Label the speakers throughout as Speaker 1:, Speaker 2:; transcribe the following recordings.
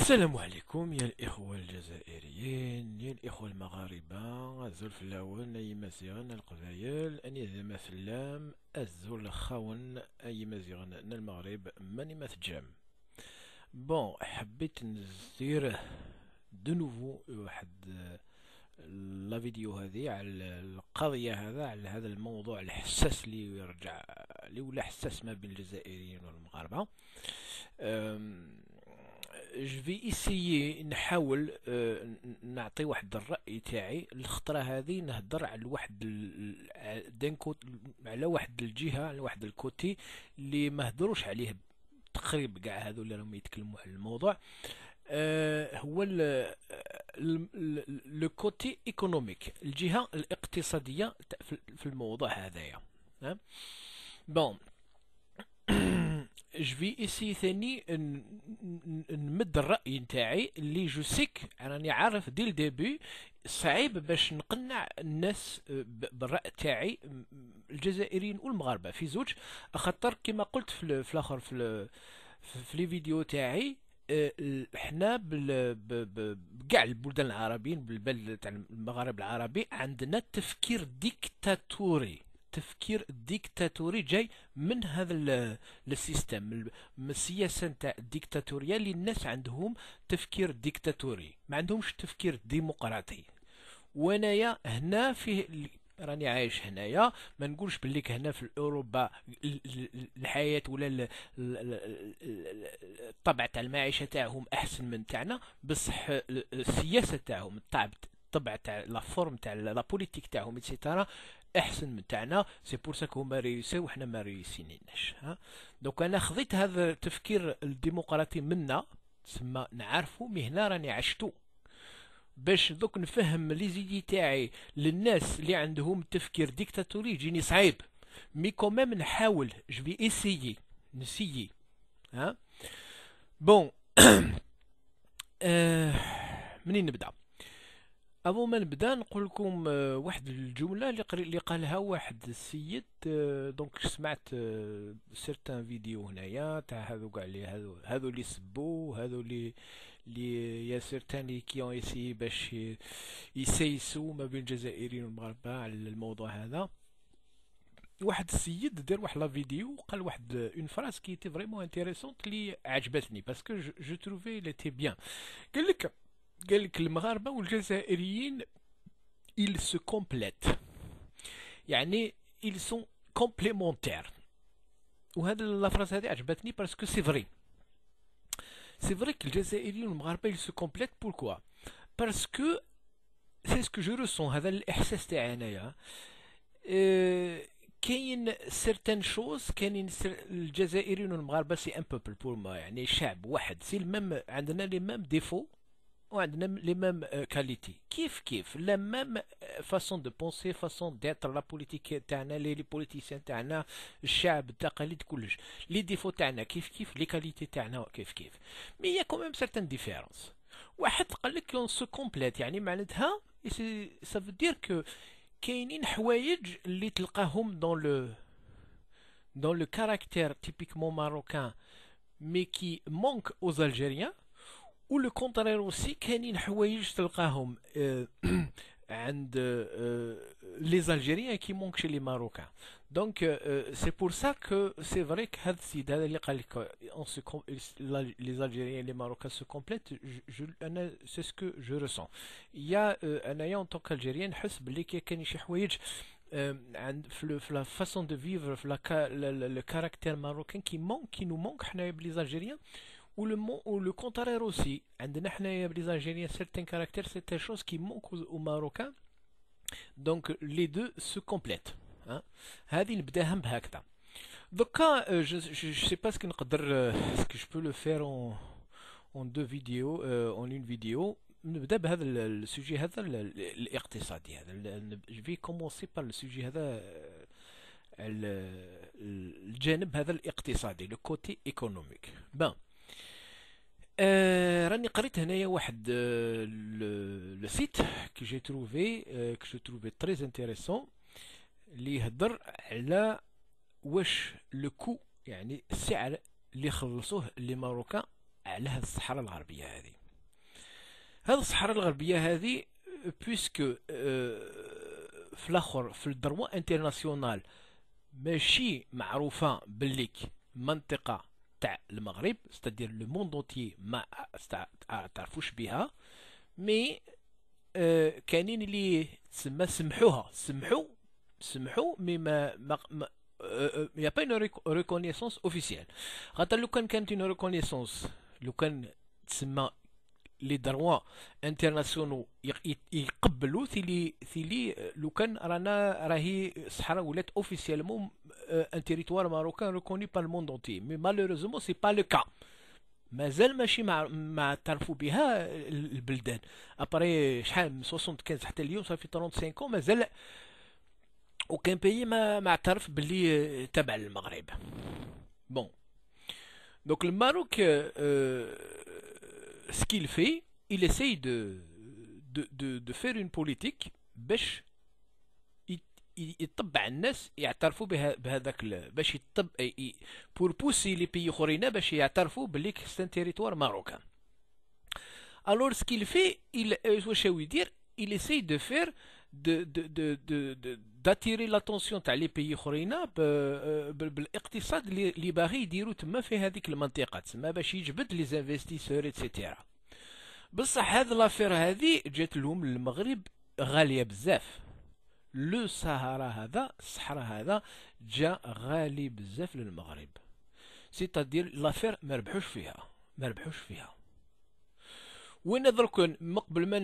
Speaker 1: السلام عليكم يا الإخوة الجزائريين يا الإخوة المغاربة الزول فلاون أي مزيغن القبايل أني زعما فلام الزول خاون أي مزيغن أن المغرب ماني مثجام بون حبيت نزير دو نوفو واحد لا فيديو هذه على القضية هذا على هذا الموضوع الحساس اللي يرجع اللي ولا حساس ما بين الجزائريين والمغاربة أم جو في ايسيي نحاول آه، نعطي واحد الراي تاعي الخطره هذه نهضر على واحد دينكوت على واحد الجهه على واحد الكوتي اللي ما هضروش عليه تقريب كاع هذو اللي راهم يتكلموا على الموضوع آه، هو لو كوتي ايكونوميك الجهه الاقتصاديه في الموضوع هذايا بون جو في اسي ثاني نمد الراي نتاعي اللي جو سيك راني عارف دي الديبي صعيب باش نقنع الناس بالراي تاعي الجزائريين والمغاربه في زوج خاطر كما قلت في الاخر في في لي فيديو تاعي آه، حنا بكاع البلدان العربيين بالبلد تاع المغرب العربي عندنا تفكير ديكتاتوري التفكير الديكتاتوري جاي من هذا السيستم من السياسه نتاع الديكتاتوريه اللي الناس عندهم تفكير ديكتاتوري ما عندهمش تفكير ديمقراطي وانايا هنا فيه راني عايش هنايا ما نقولش بلي هنا في اوروبا الحياه ولا الطبع تاع المعيشه تاعهم احسن من تاعنا بصح السياسه تاعهم الطبع تاع لا فورم تاع لا بوليتيك تاعهم ايتترا احسن من تاعنا سي بور سا كهما ريوسيو وحنا ما ريوسينيناش ها دوك انا خذيت هذا التفكير الديمقراطي منا تسمى نعرفو مي هنا راني عشتو باش دوك نفهم لي زيدي تاعي للناس اللي عندهم تفكير ديكتاتوري يجيني صعيب مي كومام نحاول جو ايسيي نسيي ها بون آه euh, منين نبدا عموما بدا نقول لكم آه، واحد الجمله اللي قالها واحد السيد آه، دونك سمعت آه، سيرتان فيديو هنايا تاع هذو كاع اللي هذو هذو اللي سبو هذو اللي اللي يا سيرتان اللي كي اون ايسي باش يسيسوا ما بين الجزائريين والمغاربه على الموضوع هذا واحد السيد دار واحد لا فيديو قال واحد اون فراس كي تي فريمون انتريسونت اللي عجبتني باسكو جو تروفي لي تي بيان قال لك qu'il que les Marocains et les Algériens ils se complètent. يعني ils sont complémentaires. Et cette la phrase hadi a plu à moi parce que c'est vrai. C'est vrai que les Algériens et les Marocains ils se complètent pourquoi? Parce que c'est ce que je ressens, hada l'hssesté ana Il y a euh, certaines choses, kayen les Algériens et les Marocains c'est un peuple pour moi, يعني شعب واحد, c'est les mêmes, عندنا les mêmes défauts les mêmes euh, qualités. la même euh, façon de penser, façon d'être, la politique les, politiciens les chab, les défauts les qualités Mais il y a quand même certaines différences. on se complète, hein? ça veut dire que كاينين حوايج اللي تلقاهم dans le dans le caractère typiquement marocain mais qui manque aux Algériens ou le contraire aussi il y a les Algériens qui manquent chez les Marocains. Donc euh, euh, c'est pour ça que c'est vrai que les Algériens et les Marocains se complètent, c'est ce que je ressens. Il y a euh, aïe en tant qu'Algérien, la façon de vivre, le caractère marocain qui manque, qui nous manque, les Algériens ou le, ou le contraire aussi. عندنا حنايا بليزالجيريان certains caractères, certaines choses qui manquent aux, aux Marocains. Donc les deux se complètent. هذه نبداها بهكذا. دوكا je je sais pas ce que نقدر euh, ce que je peux le faire en en deux vidéos euh, en une vidéo نبدا بهذا السوجي هذا الاقتصادي هذا je vais commencer par le sujet هذا الجانب هذا الاقتصادي le côté économique. Ben آه، راني قريت هنايا واحد آه، لو سيت كي جي تروفي آه، كي جو تروفي تري انتريسون اللي يهضر على واش لو كو يعني السعر اللي خلصوه لي ماروكا على هاد الصحراء الغربيه هذه هاد الصحراء الغربيه هذه بويسكو في الاخر في الدروا انترناسيونال ماشي معروفه بليك منطقه le Maghreb, c'est-à-dire le monde entier, mais euh, il n'y euh, euh, a pas de reconnaissance officielle. Quand reconnaissance, le les internationaux, euh, un territoire marocain reconnu par le monde entier. Mais malheureusement, ce n'est pas le cas. Mais elle m'a dit que je le Bilden. Après 75 ans, ça fait 35 ans, mais aucun pays ne m'a dit euh, que Bon. Donc le Maroc, euh, ce qu'il fait, il essaye de, de, de faire une politique bêche يطبع الناس يعترفوا بهذاك باش يطب بور بوسي لي بيي اخرين باش يعترفوا بلي سان تيريتوار ماروكان الور سكيل في واش هو يدير il essaye de faire de d'attirer l'attention euh, تاع لي بيي اخرين بالاقتصاد اللي باغي يديروا تما في هذيك المنطقه تما باش يجبد لي زانفستيسور ايتترا بصح هاد لافير هذه جات لهم المغرب غاليه بزاف لو سهرة هذا الصحراء هذا جا غالي بزاف للمغرب سيتادير لافير ما ربحوش فيها ما ربحوش فيها وين درك قبل ما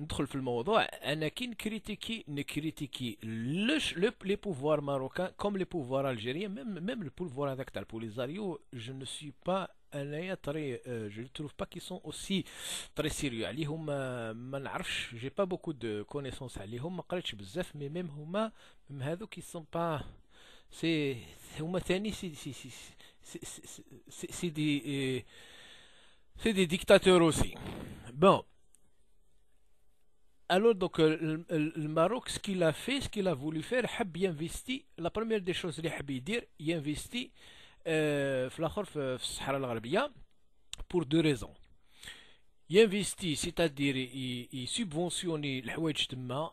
Speaker 1: ندخل في الموضوع انا كي نكريتيكي نكريتيكي لو لي بوفوار ماروكان كوم لي بوفوار الجيريان ميم ميم البوفوار هذاك تاع البوليزاريو جو نو سوي با je ne trouve pas qu'ils sont aussi très sérieux je n'ai pas beaucoup de connaissances mais même eux ils sont pas des c'est des dictateurs aussi bon alors donc euh، le Maroc ce qu'il a fait, ce qu'il a voulu faire il a bien investi la première des choses qu'il a voulu dire il a voulu Euh, في الاخر في الصحراء الغربيه بور دو ريزون ينفيستي سيتادير سوبونسيوني الحوايج تما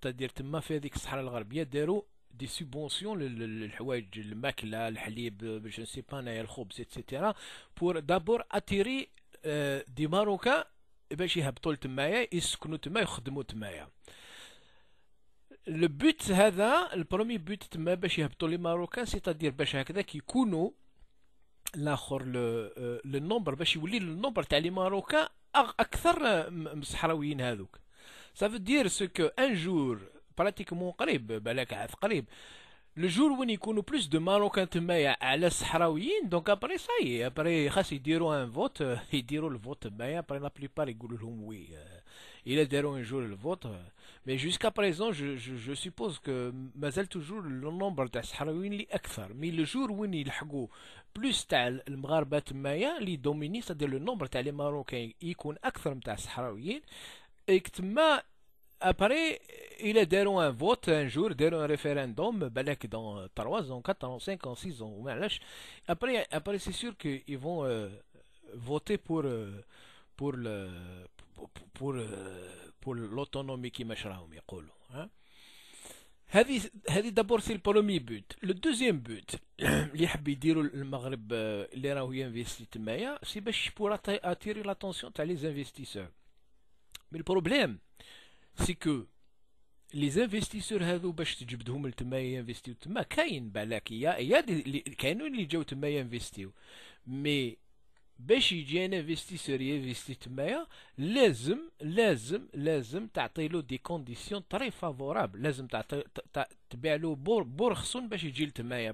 Speaker 1: تادير تما في هذيك الصحراء الغربيه داروا دي سوبونسيون للحوايج الماكله الحليب باش سي با الخبز ايتترا بور دابور اتيري دي ماروكا باش يهبطوا لتمايا يسكنوا تما يخدموا تمايا لو بوت هذا البرومي بوت تما باش يهبطوا لي ماروكان سيتادير باش هكذا كيكونوا الاخر لو نومبر euh, باش يولي النومبر تاع لي ماروكان اكثر من الصحراويين هذوك سافو دير سكو ان جور براتيكمون قريب بالك عاد قريب لو جور وين يكونوا بلوس دو ماروكان تمايا على الصحراويين دونك ابري ساي ابري خاص يديروا ان فوت يديروا الفوت تمايا ابري لا بليبار يقولوا لهم وي euh. ils aideront un jour le vôtre. Mais jusqu'à présent, je, je, je suppose que Mazel toujours le nombre تاع الصحراويين est plus. Mais le jour où ils يلحقوا plus تاع المغاربة تمايا اللي دوميني سادير لو نومبر تاع لي ماروكان يكون أكثر تاع Et تما Après, il a un vote un jour, un référendum, balek dans 3 ans, 4 ans, 5 ans, 6 ans, après, après c'est sûr qu'ils vont euh, voter pour, euh, pour, le, بور بور لوتونومي كيما راهم يقولوا ها هذه هذه دابور سي البرومي بوت لو دوزيام بوت اللي حب يديرو المغرب اللي راهو ينفيستي تمايا سي باش بور اتيري لاتونسيون تاع لي زانفيستيسور مي البروبليم سي كو لي زانفيستيسور هذو باش تجبدهم لتمايا ينفيستيو تما كاين بالاك يا يا كاينين اللي جاو تمايا ينفيستيو مي Beaucoup d'investisseurs y des conditions très favorables.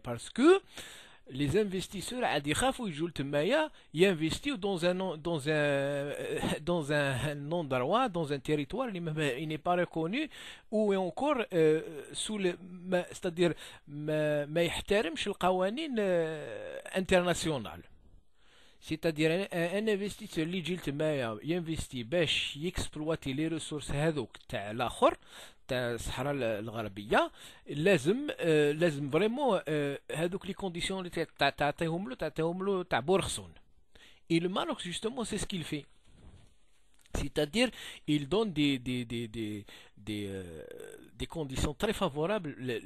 Speaker 1: parce que les investisseurs, à des investissent dans dans un euh, dans un territoire qui n'est pas reconnu ou encore euh, sous le, c'est à dire, euh, internationales c'est-à-dire un investisseur اللي يجي لتمايا ينفيستي باش يكسبلواتي لي ريسورس هذوك تاع الاخر تاع الصحراء لازم لازم هذوك لي كونديسيون تعطيهم له له تاع C'est-à-dire, il donne des, des, des, conditions très favorables, le,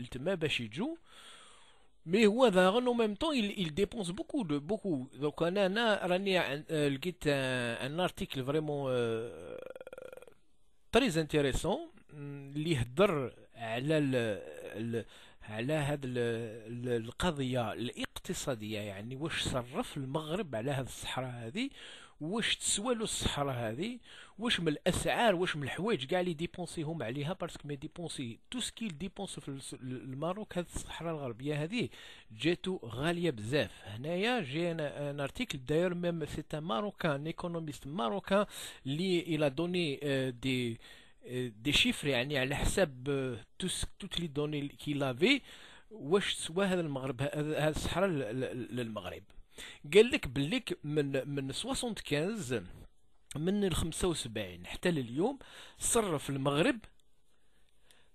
Speaker 1: mais ben, en même temps, il dépense beaucoup, beaucoup. Donc, on a euh, un article vraiment euh, très intéressant qui a dit que le cadre... الاقتصاديه يعني واش صرف المغرب على هذه الصحراء هذه واش تسوى له الصحراء هذه واش من الاسعار واش من الحوايج كاع لي ديبونسيهم عليها باسكو مي ديبونسي تو سكي ديبونس في الماروك هذه الصحراء الغربيه هذه جاتو غاليه بزاف هنايا جي ان ارتيكل داير ميم سيت ان ماروكان ايكونوميست ماروكان لي الى دوني دي دي شيفر يعني على حساب توت لي دوني كي لافي واش تسوى هذا المغرب هذا الصحراء للمغرب قال لك بليك من من 75 من ال 75 حتى لليوم صرف المغرب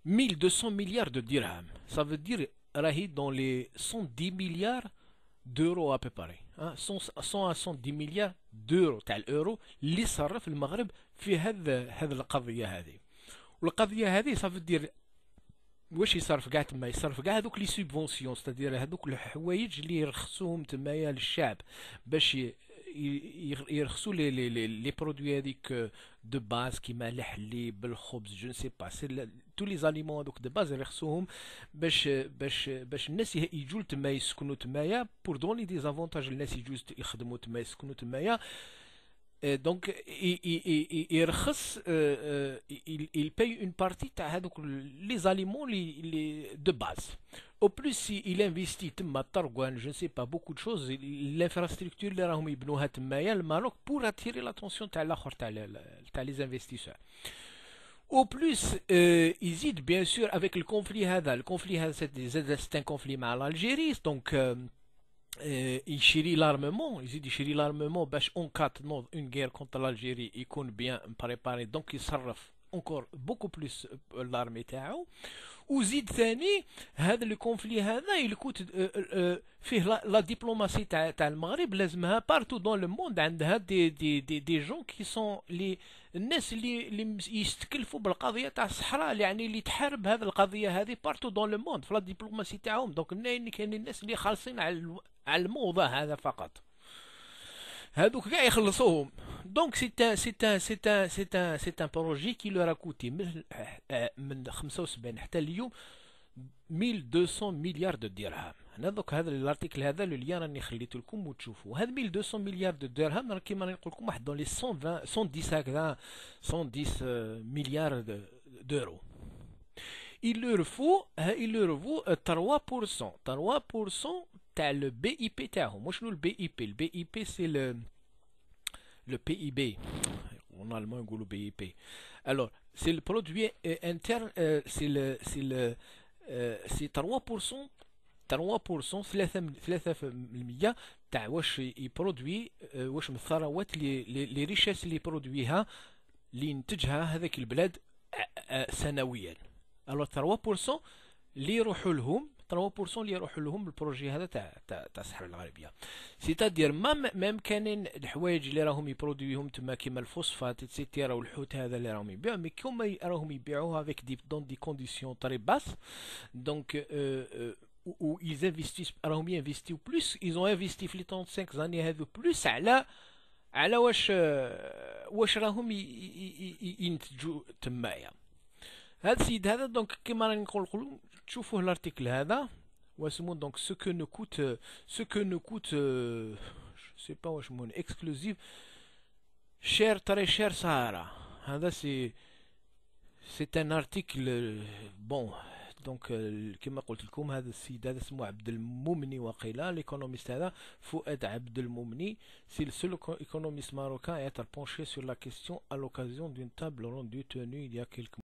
Speaker 1: 1200 مليار دو درهم سا دير راهي دون لي 110 مليار دورو ا بري 100 110 مليار دورو تاع الاورو اللي صرف المغرب في هذا هذه القضيه هذه والقضيه هذه صافي دير واش يصرف كاع تما يصرف كاع هذوك لي سوبونسيون ستادير هذوك الحوايج اللي يرخصوهم تمايا للشعب باش يرخصوا لي لي لي, لي برودوي هذيك دو باز كيما الحليب الخبز جو سي با سي تو لي زاليمون هذوك دو باز يرخصوهم باش باش باش الناس يجوا تما يسكنوا تمايا بور دون لي ديزافونتاج الناس يجوا يخدموا تما يسكنوا تمايا Euh, donc, il, il, il, il, euh, euh, paye une partie hein, les aliments les, de base. Au plus, il investit, je ne sais pas, beaucoup de choses, l'infrastructure, le Maroc, pour attirer l'attention les investisseurs. Au plus, euh, ils bien sûr avec le conflit. Le conflit, c'est un conflit mal l'Algérie. Donc, يشري لارمومون يزيد يشري لارمومون باش اون كات نوض اون غير كونتر لالجيري يكون بيان بريباري دونك يصرف اونكور بوكو بلوس لارمي تاعو وزيد ثاني هذا لو كونفلي هذا الكوت فيه لا ديبلوماسي تاع تاع المغرب لازمها بارتو دون لو موند عندها دي دي دي دي جون كي سون لي الناس اللي اللي يستكلفوا بالقضيه تاع الصحراء يعني اللي تحارب هذه القضيه هذه بارتو دون لو موند في لا ديبلوماسي تاعهم دونك منين كاين الناس اللي خالصين على Donc c'est un projet qui leur a coûté 1200 euh, euh, milliards de dirham. L'article dit que les 110 milliards euh, d'euros. Il leur faut 3% le BIP, t'as, le BIP, le BIP c'est le, le PIB, en allemand on le BIP. Alors, c'est le produit euh, interne, euh, c'est le, c'est le, euh, c'est 3%. 3% c'est 3 milliards تاع واش يبرودوي واش les الثروات لي de لي لي 3% 3% اللي يروحوا لهم البروجي هذا تاع تاع تاع الصحراء الغربيه سيتادير مام مام كانين الحوايج اللي راهم يبروديوهم تما كيما الفوسفات اتسيتيرا والحوت هذا اللي راهم يبيعوه مي كيما راهم يبيعوها افيك دي دون دي كونديسيون تري باس دونك او اه où راهم ينفيستيو بلوس ils ont في لي 35 زاني هذو بلوس على على واش آه، واش راهم ينتجوا تمايا هذا السيد هذا دونك كيما راني نقول Tu l'article là ce que nous coûte, que je ne sais pas où je suis, exclusive, cher, très cher Sahara. C'est un article, bon, donc, qui m'a dit, si je suis Abdelmoumni, l'économiste là-bas, il faut être Abdelmoumni, c'est le seul économiste marocain à être penché sur la question à l'occasion d'une table rendue tenue il y a quelques mois.